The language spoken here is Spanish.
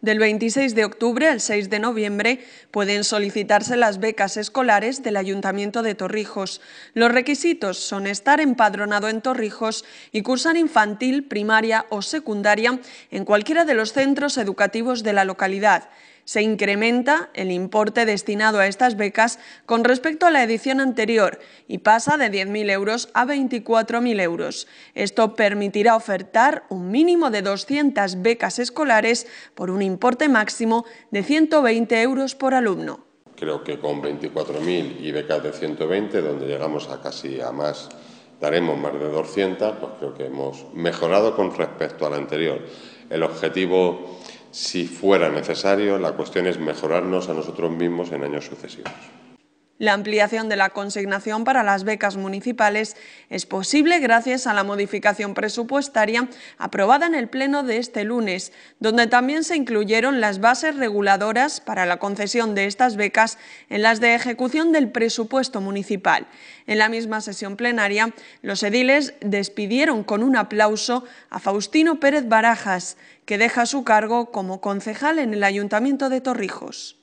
Del 26 de octubre al 6 de noviembre pueden solicitarse las becas escolares del Ayuntamiento de Torrijos. Los requisitos son estar empadronado en Torrijos y cursar infantil, primaria o secundaria en cualquiera de los centros educativos de la localidad. Se incrementa el importe destinado a estas becas con respecto a la edición anterior y pasa de 10.000 euros a 24.000 euros. Esto permitirá ofertar un mínimo de 200 becas escolares por un importe máximo de 120 euros por alumno. Creo que con 24.000 y becas de 120, donde llegamos a casi a más daremos más de 200, pues creo que hemos mejorado con respecto al anterior. El objetivo si fuera necesario, la cuestión es mejorarnos a nosotros mismos en años sucesivos. La ampliación de la consignación para las becas municipales es posible gracias a la modificación presupuestaria aprobada en el Pleno de este lunes, donde también se incluyeron las bases reguladoras para la concesión de estas becas en las de ejecución del presupuesto municipal. En la misma sesión plenaria, los ediles despidieron con un aplauso a Faustino Pérez Barajas, que deja su cargo como concejal en el Ayuntamiento de Torrijos.